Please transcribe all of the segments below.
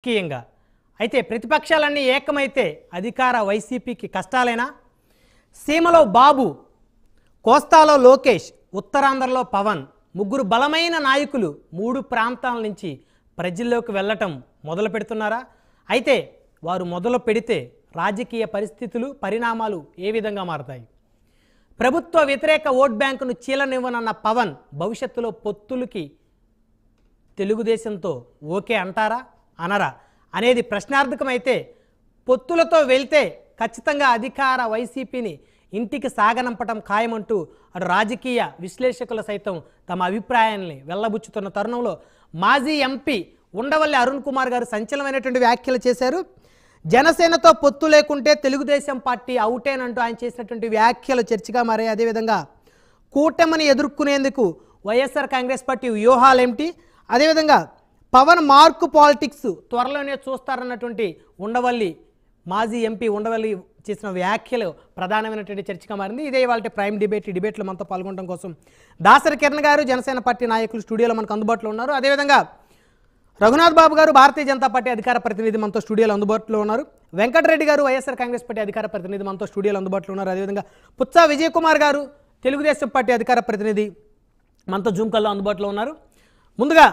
రాజకీయంగా అయితే ప్రతిపక్షాలన్నీ ఏకమైతే అధికార వైసీపీకి కష్టాలైనా సీమలో బాబు కోస్తాలో లోకేష్ ఉత్తరాంధ్రలో పవన్ ముగ్గురు బలమైన నాయకులు మూడు ప్రాంతాల నుంచి ప్రజల్లోకి వెళ్ళటం మొదలు పెడుతున్నారా అయితే వారు మొదలు పెడితే రాజకీయ పరిస్థితులు పరిణామాలు ఏ విధంగా మారతాయి ప్రభుత్వ వ్యతిరేక ఓట్ బ్యాంకును చీలనివ్వనన్న పవన్ భవిష్యత్తులో పొత్తులకి తెలుగుదేశంతో ఓకే అంటారా అనరా అనేది ప్రశ్నార్థకమైతే పొత్తులతో వెళ్తే ఖచ్చితంగా అధికార వైసీపీని ఇంటికి సాగనంపటం ఖాయమంటూ అటు రాజకీయ విశ్లేషకులు సైతం తమ అభిప్రాయాన్ని వెళ్ళబుచ్చుతున్న తరుణంలో మాజీ ఎంపీ ఉండవల్లి అరుణ్ కుమార్ గారు సంచలనమైనటువంటి వ్యాఖ్యలు చేశారు జనసేనతో పొత్తు లేకుంటే తెలుగుదేశం పార్టీ అవుటేనంటూ ఆయన చేసినటువంటి వ్యాఖ్యలు చర్చగా మారే అదేవిధంగా కూటమిని ఎదుర్కొనేందుకు వైఎస్ఆర్ కాంగ్రెస్ పార్టీ వ్యూహాలు ఏమిటి అదేవిధంగా పవన్ మార్కు పాలిటిక్స్ త్వరలోనే చూస్తారన్నటువంటి ఉండవల్లి మాజీ ఎంపీ ఉండవల్లి చేసిన వ్యాఖ్యలు ప్రధానమైనటువంటి చర్చగా మారింది ఇదే వాళ్ళ ప్రైమ్ డిబేట్ ఈ డిబేట్లో మనతో పాల్గొనడం కోసం దాసరి కిరణ్ గారు జనసేన పార్టీ నాయకులు స్టూడియోలో మనకు అందుబాటులో ఉన్నారు అదేవిధంగా రఘునాథ్ బాబు గారు భారతీయ జనతా పార్టీ అధికార ప్రతినిధి మనతో స్టూడియోలో అందుబాటులో ఉన్నారు వెంకటరెడ్డి గారు వైఎస్ఆర్ కాంగ్రెస్ పార్టీ అధికార ప్రతినిధి మనతో స్టూడియోలో అందుబాటులో ఉన్నారు అదేవిధంగా పుత్సా విజయ్ కుమార్ గారు తెలుగుదేశం పార్టీ అధికార ప్రతినిధి మనతో జూమ్ అందుబాటులో ఉన్నారు ముందుగా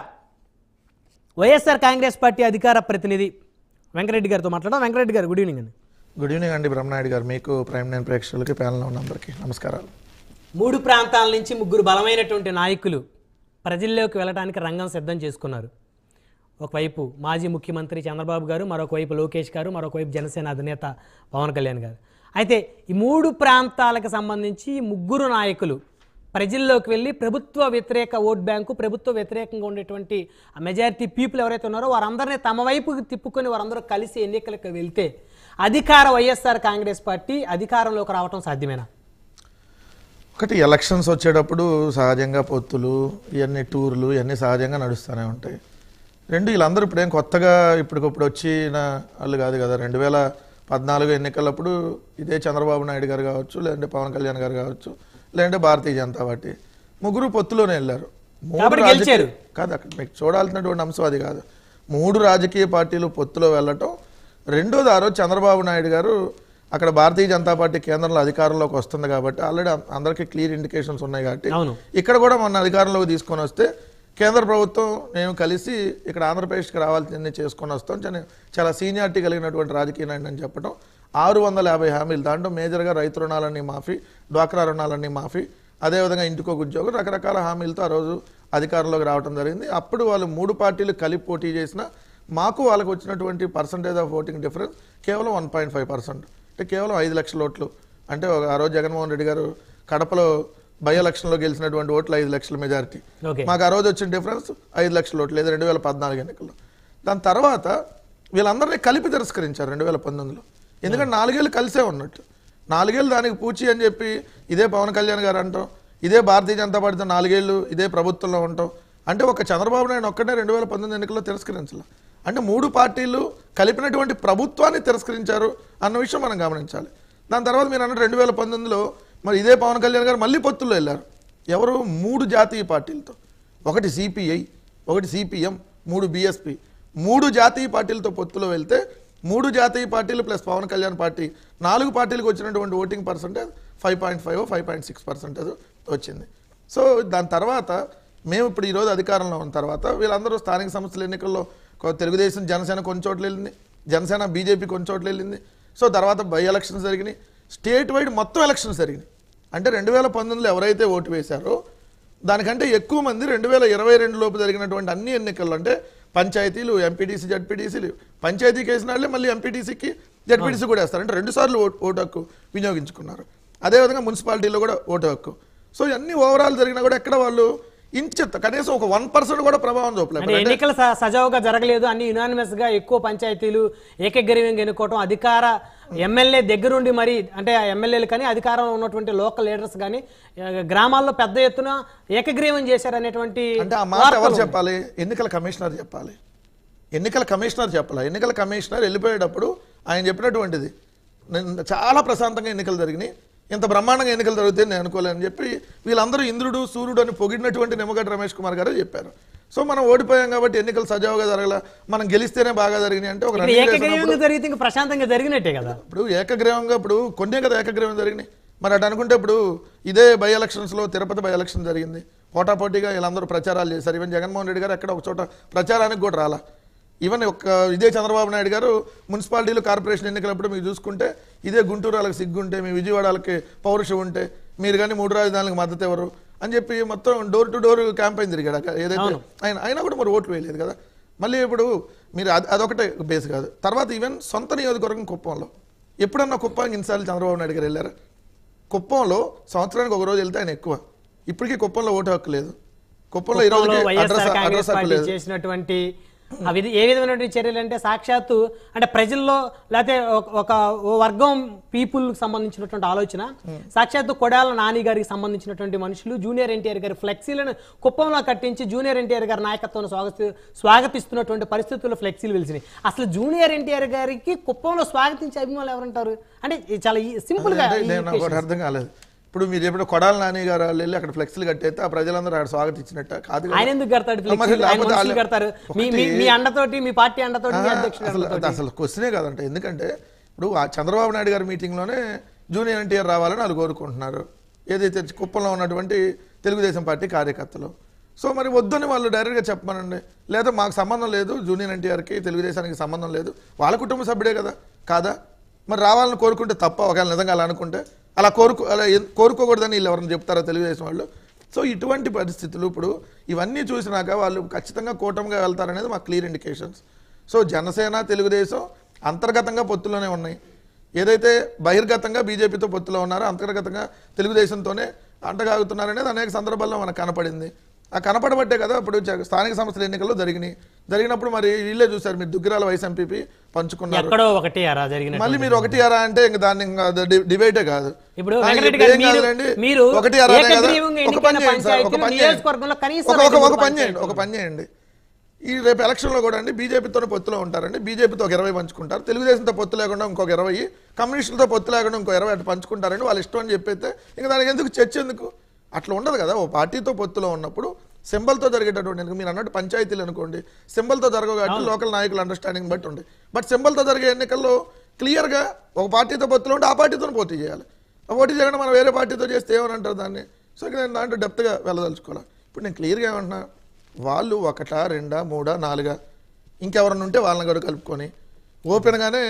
వైఎస్ఆర్ కాంగ్రెస్ పార్టీ అధికార ప్రతినిధి వెంకరెడ్డి గారితో మాట్లాడడం వెంకరెడ్డి గారు గుడ్ ఈవినింగ్ అండి గుడ్ ఈవినింగ్ అండి బ్రహ్మనాయుడు గారు మీకు ప్రైమ్ నైన్ ప్రేక్షకులకి ప్యానల్ ఉన్న అందరికీ నమస్కారాలు మూడు ప్రాంతాల నుంచి ముగ్గురు బలమైనటువంటి నాయకులు ప్రజల్లోకి వెళ్ళడానికి రంగం సిద్ధం చేసుకున్నారు ఒకవైపు మాజీ ముఖ్యమంత్రి చంద్రబాబు గారు మరొకవైపు లోకేష్ గారు మరొకవైపు జనసేన అధినేత పవన్ కళ్యాణ్ గారు అయితే ఈ మూడు ప్రాంతాలకు సంబంధించి ముగ్గురు నాయకులు ప్రజల్లోకి వెళ్ళి ప్రభుత్వ వ్యతిరేక ఓట్ బ్యాంకు ప్రభుత్వ వ్యతిరేకంగా ఉండేటువంటి మెజారిటీ పీపుల్ ఎవరైతే ఉన్నారో వారందరినీ తమ వైపుకి తిప్పుకొని వారందరూ కలిసి ఎన్నికలకు వెళ్తే అధికార వైఎస్ఆర్ కాంగ్రెస్ పార్టీ అధికారంలోకి రావటం సాధ్యమేనా ఒకటి ఎలక్షన్స్ వచ్చేటప్పుడు సహజంగా పొత్తులు ఇవన్నీ టూర్లు ఇవన్నీ సహజంగా నడుస్తూనే ఉంటాయి రెండు వీళ్ళందరూ ఇప్పుడేం కొత్తగా ఇప్పటికప్పుడు వచ్చిన వాళ్ళు కాదు కదా రెండు వేల పద్నాలుగు ఎన్నికలప్పుడు ఇదే చంద్రబాబు నాయుడు గారు కావచ్చు లేదంటే పవన్ కళ్యాణ్ గారు కావచ్చు లేదంటే భారతీయ జనతా పార్టీ ముగ్గురు పొత్తులోనే వెళ్ళారు మూడు రాజకీయ కాదు అక్కడ మీకు చూడాల్సినటువంటి అంశం అది కాదు మూడు రాజకీయ పార్టీలు పొత్తులో వెళ్ళటం రెండోది ఆ చంద్రబాబు నాయుడు గారు అక్కడ భారతీయ జనతా పార్టీ కేంద్రంలో అధికారంలోకి వస్తుంది కాబట్టి ఆల్రెడీ అందరికీ క్లియర్ ఇండికేషన్స్ ఉన్నాయి కాబట్టి ఇక్కడ కూడా మొన్న అధికారంలోకి తీసుకొని వస్తే కేంద్ర ప్రభుత్వం మేము కలిసి ఇక్కడ ఆంధ్రప్రదేశ్కి రావాల్సింది చేసుకొని వస్తాం చాలా సీనియారిటీ కలిగినటువంటి రాజకీయ నాయకుడు అని చెప్పడం ఆరు వందల యాభై హామీలు దాంట్లో మేజర్గా రైతు రుణాలన్నీ మాఫీ డ్వాక్రా రుణాలన్నీ మాఫీ అదేవిధంగా ఇంటికో ఒక ఉద్యోగం రకరకాల హామీలతో ఆ రోజు అధికారంలోకి రావడం జరిగింది అప్పుడు వాళ్ళు మూడు పార్టీలు కలిపి పోటీ చేసిన మాకు వాళ్ళకు వచ్చినటువంటి పర్సంటేజ్ ఆఫ్ ఓటింగ్ డిఫరెన్స్ కేవలం వన్ పాయింట్ ఫైవ్ పర్సెంట్ అంటే కేవలం ఐదు లక్షల ఓట్లు అంటే ఒక ఆ రోజు జగన్మోహన్ రెడ్డి గారు కడపలో బై ఎలక్షన్లో గెలిచినటువంటి ఓట్లు ఐదు లక్షల మెజారిటీ మాకు ఆ రోజు వచ్చిన డిఫరెన్స్ ఐదు లక్షల ఓట్లు లేదా రెండు వేల పద్నాలుగు ఎన్నికల్లో దాని తర్వాత వీళ్ళందరినీ కలిపి తిరస్కరించారు రెండు వేల పంతొమ్మిదిలో ఎందుకంటే నాలుగేళ్ళు కలిసే ఉన్నట్టు నాలుగేళ్ళు దానికి పూచి అని చెప్పి ఇదే పవన్ కళ్యాణ్ గారు అంటాం ఇదే భారతీయ జనతా పార్టీతో నాలుగేళ్ళు ఇదే ప్రభుత్వంలో ఉంటాం అంటే ఒక చంద్రబాబు నాయుడు ఒక్కడే రెండు వేల పంతొమ్మిది ఎన్నికల్లో తిరస్కరించాల అంటే మూడు పార్టీలు కలిపినటువంటి ప్రభుత్వాన్ని తిరస్కరించారు అన్న విషయం మనం గమనించాలి దాని తర్వాత మీరు అన్నట్టు రెండు వేల పంతొమ్మిదిలో మరి ఇదే పవన్ కళ్యాణ్ గారు మళ్ళీ పొత్తుల్లో వెళ్ళారు ఎవరు మూడు జాతీయ పార్టీలతో ఒకటి సిపిఐ ఒకటి సిపిఎం మూడు బీఎస్పీ మూడు జాతీయ పార్టీలతో పొత్తులో వెళ్తే మూడు జాతీయ పార్టీలు ప్లస్ పవన్ కళ్యాణ్ పార్టీ నాలుగు పార్టీలకు వచ్చినటువంటి voting percentage five point five five point six percentage వచ్చింది సో దాని తర్వాత మేము ఇప్పుడు ఈరోజు అధికారంలో ఉన్న తర్వాత వీళ్ళందరూ స్థానిక సంస్థల ఎన్నికల్లో తెలుగుదేశం జనసేన కొన్ని చోట్ల వెళ్ళింది జనసేన బీజేపీ కొన్ని చోట్ల వెళ్ళింది సో తర్వాత బై ఎలక్షన్స్ జరిగినాయి స్టేట్ వైడ్ మొత్తం ఎలక్షన్స్ జరిగినాయి అంటే రెండు వేల పంతొమ్మిదిలో ఎవరైతే ఓటు వేశారో దానికంటే ఎక్కువ మంది రెండు వేల ఇరవై రెండు లోపు జరిగినటువంటి అన్ని ఎన్నికల్లో అంటే పంచాయతీలు ఎంపీటీసీ జడ్పీటీసీలు పంచాయతీకి వేసిన వాళ్ళే మళ్ళీ ఎంపీటీసీకి జడ్పీటీసీ కూడా వేస్తారు అంటే సార్లు ఓటు హక్కు వినియోగించుకున్నారు అదేవిధంగా మున్సిపాలిటీలో కూడా ఓటు హక్కు సో ఇవన్నీ ఓవరాల్ జరిగినా కూడా ఎక్కడ వాళ్ళు ఇంచెత్త కనీసం ఒక వన్ పర్సెంట్ కూడా ప్రభావం చూపలేదు ఎన్నికలు సజావుగా జరగలేదు అన్ని యునానిమస్ గా ఎక్కువ పంచాయతీలు ఏకగ్రీవంగా ఎన్నుకోవటం అధికార ఎమ్మెల్యే దగ్గరుండి మరి అంటే ఎమ్మెల్యేలు కానీ అధికారం ఉన్నటువంటి లోకల్ లీడర్స్ కానీ గ్రామాల్లో పెద్ద ఎత్తున ఏకగ్రీవం చేశారనేటువంటి ఎవరు చెప్పాలి ఎన్నికల కమిషనర్ చెప్పాలి ఎన్నికల కమిషనర్ చెప్పాలి ఎన్నికల కమిషనర్ వెళ్ళిపోయేటప్పుడు ఆయన చెప్పినటువంటిది చాలా ప్రశాంతంగా ఎన్నికలు జరిగినాయి ఇంత బ్రహ్మాండంగా ఎన్నికలు జరుగుతాయి నేను అనుకోలేని చెప్పి వీళ్ళందరూ ఇంద్రుడు సూర్యుడు అని పొగిడినటువంటి నిమ్మగడ్డ రమేష్ కుమార్ గారు చెప్పారు సో మనం ఓడిపోయాం కాబట్టి ఎన్నికలు సజావుగా జరగల మనం గెలిస్తేనే బాగా జరిగినాయి అంటే ఒక జరిగితే ప్రశాంతంగా జరిగినట్టే కదా ఇప్పుడు ఏకగ్రీవంగా ఇప్పుడు కొన్నే కదా ఏకగ్రీవం జరిగినాయి మరి అటు అనుకుంటే ఇప్పుడు ఇదే బై ఎలక్షన్స్లో తిరుపతి బై ఎలక్షన్ జరిగింది పోటాపోటీగా వీళ్ళందరూ ప్రచారాలు చేశారు ఈవెన్ జగన్మోహన్ రెడ్డి గారు ఎక్కడ ఒక చోట ప్రచారానికి కూడా రాలా ఈవెన్ ఒక ఇదే చంద్రబాబు నాయుడు గారు మున్సిపాలిటీలు కార్పొరేషన్ ఎన్నికలప్పుడు మీరు చూసుకుంటే ఇదే గుంటూరు వాళ్ళకి సిగ్గుంటే మీ విజయవాడ పౌరుషం ఉంటే మీరు కానీ మూడు రాజధానులకు మద్దతు ఎవరు అని చెప్పి మొత్తం డోర్ టు డోర్ క్యాంపెయిన్ తిరిగాడు ఏదైతే ఆయన అయినా కూడా మరి ఓట్లు వేయలేదు కదా మళ్ళీ ఇప్పుడు మీరు అదొకటే బేస్ కాదు తర్వాత ఈవెన్ సొంత నియోజకవర్గం కుప్పంలో ఎప్పుడన్నా కుప్పానికి ఇన్నిసార్లు చంద్రబాబు నాయుడు గారు వెళ్ళారు కుప్పంలో సంవత్సరానికి ఒక రోజు వెళ్తే ఆయన ఎక్కువ ఇప్పటికీ కుప్పంలో ఓటు హక్కు లేదు కుప్పంలో ఈ రోజు అడ్రస్ హక్కు లేదు అవి ఏ విధమైనటువంటి చర్యలు అంటే సాక్షాత్తు అంటే ప్రజల్లో లేకపోతే ఒక వర్గం పీపుల్ సంబంధించినటువంటి ఆలోచన సాక్షాత్తు కొడాల నాని గారికి సంబంధించినటువంటి మనుషులు జూనియర్ ఎన్టీఆర్ గారి ఫ్లెక్సీలను కుప్పంలో కట్టించి జూనియర్ ఎన్టీఆర్ గారి నాయకత్వం స్వాగతి స్వాగతిస్తున్నటువంటి పరిస్థితుల్లో ఫ్లెక్సీలు వెలిసినాయి అసలు జూనియర్ ఎన్టీఆర్ గారికి కుప్పంలో స్వాగతించే అభిమానులు ఎవరంటారు అంటే చాలా సింపుల్గా అర్థం కాలేదు ఇప్పుడు మీరు చెప్పిన కొడాల నాని గారు వెళ్ళి అక్కడ ఫ్లెక్స్లు కట్టేస్తే ఆ ప్రజలందరూ అక్కడ స్వాగతించినట్ట కాదు ఆయన ఎందుకు కడతాడు కడతారు మీ అండతోటి మీ పార్టీ అండతోటి అసలు అసలు క్వశ్చనే కాదంట ఎందుకంటే ఇప్పుడు చంద్రబాబు నాయుడు గారి మీటింగ్లోనే జూనియర్ ఎన్టీఆర్ రావాలని వాళ్ళు కోరుకుంటున్నారు ఏదైతే కుప్పంలో ఉన్నటువంటి తెలుగుదేశం పార్టీ కార్యకర్తలు సో మరి వద్దని వాళ్ళు డైరెక్ట్గా చెప్పమనండి లేదా మాకు సంబంధం లేదు జూనియర్ ఎన్టీఆర్కి తెలుగుదేశానికి సంబంధం లేదు వాళ్ళ కుటుంబ సభ్యుడే కదా కాదా మరి రావాలని కోరుకుంటే తప్ప ఒకవేళ నిజంగా అలా అనుకుంటే అలా కోరుకో అలా కోరుకోకూడదని వీళ్ళు ఎవరిని చెప్తారో తెలుగుదేశం వాళ్ళు సో ఇటువంటి పరిస్థితులు ఇప్పుడు ఇవన్నీ చూసినాక వాళ్ళు ఖచ్చితంగా కూటమిగా వెళ్తారనేది మాకు clear indications so Janasena Telugu Desam అంతర్గతంగా పొత్తులోనే ఉన్నాయి ఏదైతే బహిర్గతంగా బీజేపీతో పొత్తులో ఉన్నారో అంతర్గతంగా తెలుగుదేశంతోనే అంటగాగుతున్నారనేది అనేక సందర్భాల్లో మనకు కనపడింది ఆ కనపడబట్టే కదా ఇప్పుడు స్థానిక సంస్థల ఎన్నికల్లో జరిగినాయి జరిగినప్పుడు మరి వీళ్ళే చూశారు మీరు దుగ్గిరాల వైస్ ఎంపీ పంచుకున్నారు మళ్ళీ మీరు ఒకటి అరా అంటే ఇంకా దాన్ని డిబేటే కాదు ఒకటి ఒక పని చేయండి ఒక పని చేయండి ఒక పని చేయండి ఒక పని చేయండి ఈ రేపు ఎలక్షన్ లో కూడా అండి బీజేపీతో పొత్తులో ఉంటారండి బీజేపీతో ఒక ఇరవై పంచుకుంటారు తెలుగుదేశంతో పొత్తు లేకుండా ఇంకొక ఇరవై కమ్యూనిస్టులతో పొత్తు లేకుండా ఇంకో ఇరవై అటు పంచుకుంటారండి వాళ్ళు ఇష్టం అని చెప్పేస్తే ఇంకా దానికి ఎందుకు చర్చ ఎందుకు అట్లా ఉండదు కదా ఓ పార్టీతో పొత్తులో ఉన్నప్పుడు సింబల్తో జరిగేటటువంటి మీరు అన్నట్టు పంచాయతీలు అనుకోండి సింబల్తో జరగవు కాబట్టి లోకల్ నాయకుల అండర్స్టాండింగ్ బట్టి ఉంది బట్ సింబల్తో జరిగే ఎన్నికల్లో క్లియర్గా ఒక పార్టీతో పొత్తులో ఉంటే ఆ పార్టీతో పోటీ చేయాలి పోటీ చేయకుండా మనం వేరే పార్టీతో చేస్తే ఏమని దాన్ని సో నేను దాంట్లో డెప్త్గా వెళ్ళదలుచుకోవాలి ఇప్పుడు నేను క్లియర్గా ఏమంటున్నా వాళ్ళు ఒకటా రెండా మూడా నాలుగా ఇంకెవరన్నా ఉంటే వాళ్ళని కూడా కలుపుకొని ఓపెన్గానే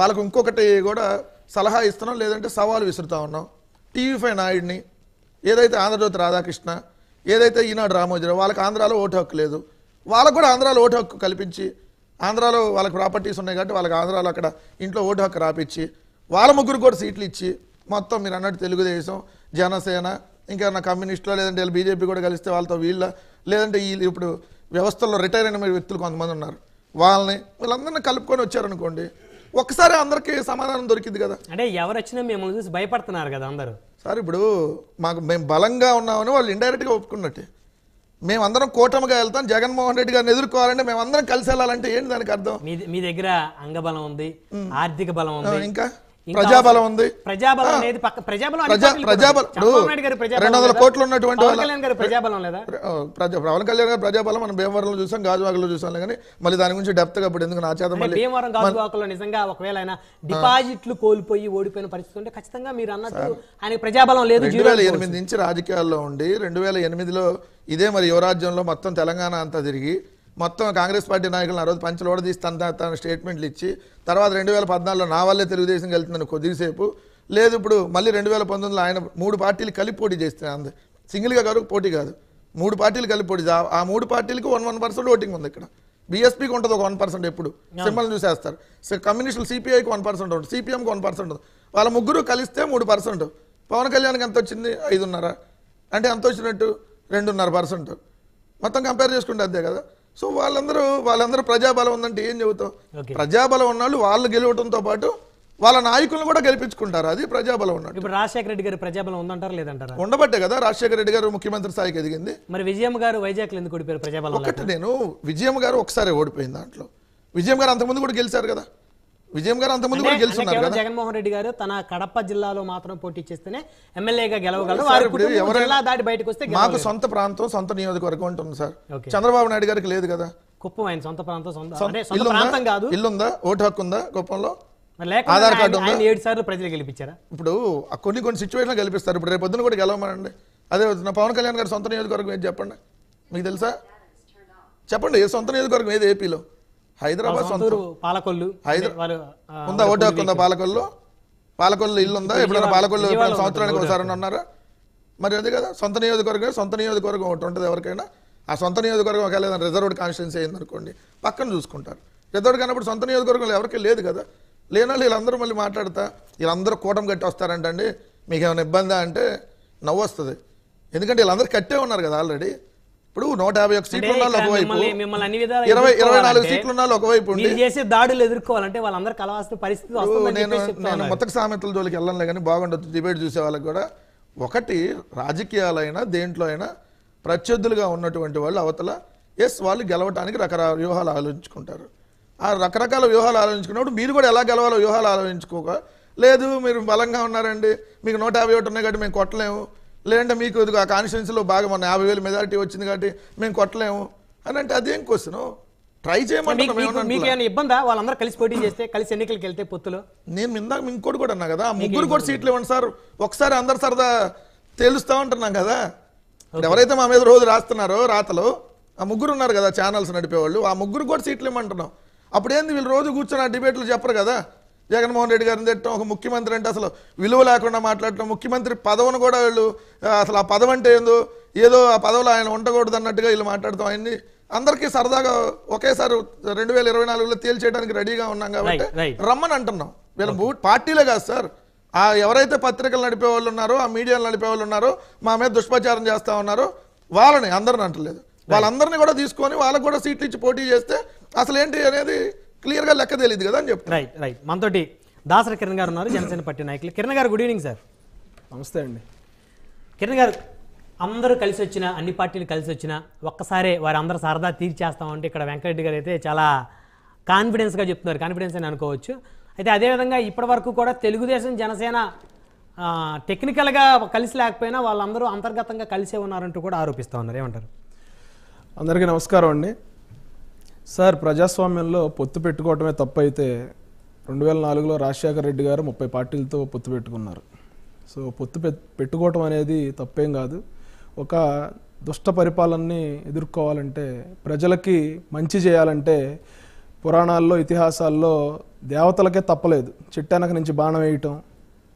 వాళ్ళకు ఇంకొకటి కూడా సలహా ఇస్తున్నాం లేదంటే సవాలు విసురుతా ఉన్నాం టీవీ ఫైవ్ నాయుడిని ఏదైతే ఆంధ్రజ్యోతి రాధాకృష్ణ ఏదైతే ఈనాడు రామోజీరావు వాళ్ళకి ఆంధ్రాలో ఓటు హక్కు లేదు వాళ్ళకు కూడా ఆంధ్రాలో ఓటు హక్కు కల్పించి ఆంధ్రాలో వాళ్ళకి ప్రాపర్టీస్ ఉన్నాయి కాబట్టి వాళ్ళకి ఆంధ్రాలో అక్కడ ఇంట్లో ఓటు హక్కు రాపిచ్చి వాళ్ళ ముగ్గురు కూడా సీట్లు ఇచ్చి మొత్తం మీరు అన్నట్టు తెలుగుదేశం జనసేన ఇంకా నా కమ్యూనిస్టులో లేదంటే వీళ్ళు బీజేపీ కూడా కలిస్తే వాళ్ళతో వీళ్ళ లేదంటే వీళ్ళు ఇప్పుడు వ్యవస్థల్లో రిటైర్ అయిన వ్యక్తులు కొంతమంది ఉన్నారు వాళ్ళని వీళ్ళందరినీ కలుపుకొని వచ్చారనుకోండి ఒక్కసారి అందరికీ సమాధానం దొరికింది కదా అంటే ఎవరు వచ్చినా మిమ్మల్ని చూసి భయపడుతున్నారు కదా అందరూ సార్ ఇప్పుడు మాకు మేము బలంగా ఉన్నామని వాళ్ళు ఇండైరెక్ట్గా ఒప్పుకున్నట్టే మేమందరం కూటమిగా వెళ్తాం జగన్మోహన్ రెడ్డి గారిని ఎదుర్కోవాలంటే మేమందరం కలిసి వెళ్ళాలంటే ఏంటి దానికి అర్థం మీ దగ్గర అంగబలం ఉంది ఆర్థిక బలం ఉంది ఇంకా ప్రజాబలం ఉంది ప్రజాబలం అనేది పక్క ప్రజాబలం రెండు వందల కోట్లు ఉన్నటువంటి పవన్ కళ్యాణ్ గారు ప్రజాబలం మనం భీమవరంలో చూసాం గాజువాకలో చూసాం కానీ మళ్ళీ దాని గురించి డెప్త్ గా ఇప్పుడు ఎందుకు నా చేత మళ్ళీ భీమవరం నిజంగా ఒకవేళ ఆయన డిపాజిట్లు కోల్పోయి ఓడిపోయిన పరిస్థితి ఉంటే ఖచ్చితంగా మీరు అన్నట్టు ఆయన ప్రజాబలం లేదు రెండు వేల ఎనిమిది నుంచి రాజకీయాల్లో ఉండి రెండు వేల ఎనిమిదిలో ఇదే మరి యువరాజ్యంలో మొత్తం తెలంగాణ అంతా తిరిగి మొత్తం కాంగ్రెస్ పార్టీ నాయకులను ఆ రోజు పంచలు ఓడదీస్తాను తన స్టేట్మెంట్లు ఇచ్చి తర్వాత రెండు వేల పద్నాలుగులో నా వల్లే తెలుగుదేశం కలుతుందని కొద్దిసేపు లేదు ఇప్పుడు మళ్ళీ రెండు వేల పంతొమ్మిదిలో ఆయన మూడు పార్టీలు కలిపి పోటీ చేస్తున్నాయి సింగిల్గా కరువు పోటీ కాదు మూడు పార్టీలు కలిపి పోటీ ఆ మూడు పార్టీలకు వన్ వన్ పర్సెంట్ ఓటింగ్ ఉంది ఇక్కడ బీఎస్పీకి ఉంటుంది ఒక వన్ పర్సెంట్ ఎప్పుడు సింబల్ చూసేస్తారు సో కమ్యూనిస్టులు సిపిఐకి వన్ పర్సెంట్ ఉంటుంది సిపిఎంకి వన్ పర్సెంట్ ఉంది వాళ్ళ ముగ్గురు కలిస్తే మూడు పర్సెంట్ పవన్ కళ్యాణ్కి ఎంత వచ్చింది ఐదున్నర అంటే ఎంత వచ్చినట్టు రెండున్నర పర్సెంట్ మొత్తం కంపేర్ చేసుకుంటే అంతే కదా సో వాళ్ళందరూ వాళ్ళందరూ ప్రజాబలం ఉందంటే ఏం చెబుతాం ప్రజాబలం ఉన్నాళ్ళు వాళ్ళు గెలవడంతో పాటు వాళ్ళ నాయకులను కూడా గెలిపించుకుంటారు అది ప్రజాబలం ఉన్నట్టు ఇప్పుడు రాజశేఖర రెడ్డి గారు ప్రజాబలం ఉందంటారు లేదంటారు ఉండబట్టే కదా రాజశేఖర రెడ్డి గారు ముఖ్యమంత్రి స్థాయికి ఎదిగింది మరి విజయం గారు వైజాగ్ ఎందుకు ఓడిపోయారు ప్రజాబలం ఒకటి నేను విజయం గారు ఒకసారి ఓడిపోయింది దాంట్లో విజయం గారు అంతకుముందు కూడా గెలిచారు కదా విజయం గారు అంతకుముందు కూడా గెలుస్తున్నారు జగన్మోహన్ రెడ్డి గారు తన కడప జిల్లాలో మాత్రం పోటీ చేస్తేనే ఎమ్మెల్యేగా గెలవగలరు వారు దాటి బయటకు వస్తే మాకు సొంత ప్రాంతం సొంత నియోజకవర్గం ఉంటుంది సార్ చంద్రబాబు నాయుడు గారికి లేదు కదా కుప్పం ఆయన సొంత ప్రాంతం సొంత కాదు ఇల్లుందా ఓటు హక్కు ఉందా కుప్పంలో ఆధార్ కార్డు ఏడు సార్లు ప్రజలు గెలిపించారా ఇప్పుడు కొన్ని కొన్ని సిచ్యువేషన్ గెలిపిస్తారు ఇప్పుడు రేపు పొద్దున కూడా గెలవమనండి అదే పవన్ కళ్యాణ్ గారు సొంత నియోజకవర్గం ఏది చెప్పండి మీకు తెలుసా చెప్పండి ఏ సొంత నియోజకవర్గం ఏది ఏపీలో హైదరాబాద్ సొంతూరు పాలకొల్లు ఉందా ఓటు హక్కు ఉందా పాలకొల్లు పాలకొల్లు ఇల్లు ఉందా ఎప్పుడైనా పాలకొల్లు సంవత్సరానికి ఒకసారి ఉన్నారా మరి అది కదా సొంత నియోజకవర్గం సొంత నియోజకవర్గం ఒకటి ఉంటుంది ఎవరికైనా ఆ సొంత నియోజకవర్గం ఒకవేళ రిజర్వ్డ్ కాన్స్టిట్యున్సీ అయిందనుకోండి పక్కన చూసుకుంటారు రిజర్వ్డ్ కానప్పుడు సొంత నియోజకవర్గంలో ఎవరికీ లేదు కదా లేనాళ్ళు వీళ్ళందరూ మళ్ళీ మాట్లాడతా వీళ్ళందరూ కూటమి కట్టి వస్తారంటండి మీకు ఏమైనా ఇబ్బందా అంటే నవ్వు వస్తుంది ఎందుకంటే వీళ్ళందరూ కట్టే ఉన్నారు కదా ఆల్రెడీ ఇప్పుడు నూట యాభై ఒక సీట్లు ఉండాలి ఒకవైపు ఇరవై ఇరవై నాలుగు సీట్లు ఉండాలి ఒకవైపు చేసే దాడులు ఎదుర్కోవాలంటే వాళ్ళందరూ కలవాల్సిన పరిస్థితి నేను నేను మొత్తం సామెతల జోలికి వెళ్ళనులే కానీ బాగుండదు డిబేట్ చూసే వాళ్ళకి కూడా ఒకటి రాజకీయాలైనా దేంట్లో అయినా ప్రత్యర్థులుగా ఉన్నటువంటి వాళ్ళు అవతల ఎస్ వాళ్ళు గెలవటానికి రకరకాల వ్యూహాలు ఆలోచించుకుంటారు ఆ రకరకాల వ్యూహాలు ఆలోచించుకున్నప్పుడు మీరు కూడా ఎలా గెలవాలో వ్యూహాలు ఆలోచించుకోక లేదు మీరు బలంగా ఉన్నారండి మీకు నూట యాభై ఒకటి ఉన్నాయి కాబట్టి మేము కొట్టలేము లేదంటే మీకు ఆ కాన్స్టిట్యున్సీలో బాగా మన యాభై వేలు మెజారిటీ వచ్చింది కాబట్టి మేము కొట్టలేము అని అంటే అదేం క్వశ్చన్ ట్రై చేయమంటే ఇబ్బందా వాళ్ళందరూ కలిసి పోటీ చేస్తే కలిసి ఎన్నికలకు వెళ్తే పొత్తులు నేను ఇందాక ఇంకోటి కూడా అన్నా కదా ముగ్గురు కూడా సీట్లు ఇవ్వండి సార్ ఒకసారి అందరు సరదా తేలుస్తూ ఉంటున్నాం కదా ఎవరైతే మా మీద రోజు రాస్తున్నారో రాతలు ఆ ముగ్గురు ఉన్నారు కదా ఛానల్స్ నడిపేవాళ్ళు ఆ ముగ్గురు కూడా సీట్లు ఇవ్వమంటున్నాం అప్పుడేంది వీళ్ళు రోజు కూర్చొని ఆ డిబేట్లు చెప్పరు కదా జగన్మోహన్ రెడ్డి గారిని తిట్టడం ఒక ముఖ్యమంత్రి అంటే అసలు విలువ లేకుండా మాట్లాడటం ముఖ్యమంత్రి పదవిని కూడా వీళ్ళు అసలు ఆ పదవి అంటే ఏందో ఏదో ఆ పదవిలో ఆయన ఉండకూడదు అన్నట్టుగా వీళ్ళు మాట్లాడతాం ఆయన్ని అందరికీ సరదాగా ఒకేసారి రెండు వేల ఇరవై నాలుగులో తేల్చేయడానికి రెడీగా ఉన్నాం కాబట్టి రమ్మని అంటున్నాం వీళ్ళు పార్టీలే కాదు సార్ ఆ ఎవరైతే పత్రికలు నడిపే వాళ్ళు ఉన్నారో ఆ మీడియాలు నడిపే వాళ్ళు ఉన్నారో మా మీద దుష్ప్రచారం చేస్తూ ఉన్నారో వాళ్ళని అందరిని అంటలేదు వాళ్ళందరినీ కూడా తీసుకొని వాళ్ళకు కూడా సీట్లు ఇచ్చి పోటీ చేస్తే అసలు ఏంటి అనేది క్లియర్గా లెక్క తెలియదు కదా అని చెప్తాను రైట్ రైట్ మనతోటి దాసర కిరణ్ గారు ఉన్నారు జనసేన పార్టీ నాయకులు కిరణ్ గారు గుడ్ ఈవినింగ్ సార్ నమస్తే అండి కిరణ్ గారు అందరూ కలిసి వచ్చిన అన్ని పార్టీలు కలిసి వచ్చిన ఒక్కసారే అందరు సరదా తీర్చేస్తామంటే ఇక్కడ వెంకటరెడ్డి గారు అయితే చాలా కాన్ఫిడెన్స్గా చెప్తున్నారు కాన్ఫిడెన్స్ అని అనుకోవచ్చు అయితే అదేవిధంగా ఇప్పటి వరకు కూడా తెలుగుదేశం జనసేన టెక్నికల్గా కలిసి లేకపోయినా వాళ్ళందరూ అంతర్గతంగా కలిసే ఉన్నారంటూ కూడా ఆరోపిస్తూ ఉన్నారు ఏమంటారు అందరికీ నమస్కారం అండి సార్ ప్రజాస్వామ్యంలో పొత్తు పెట్టుకోవటమే తప్పైతే రెండు వేల నాలుగులో రాజశేఖర రెడ్డి గారు ముప్పై పార్టీలతో పొత్తు పెట్టుకున్నారు సో పొత్తు పెట్టుకోవటం అనేది తప్పేం కాదు ఒక దుష్ట పరిపాలనని ఎదుర్కోవాలంటే ప్రజలకి మంచి చేయాలంటే పురాణాల్లో ఇతిహాసాల్లో దేవతలకే తప్పలేదు చిట్టెనక నుంచి బాణం వేయటం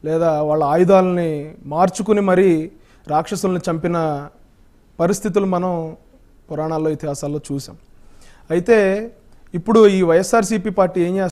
లేదా వాళ్ళ ఆయుధాలని మార్చుకుని మరీ రాక్షసులను చంపిన పరిస్థితులు మనం పురాణాల్లో ఇతిహాసాల్లో చూసాం అయితే ఇప్పుడు ఈ వైఎస్ఆర్సీపీ పార్టీ ఏం చేస్తుంది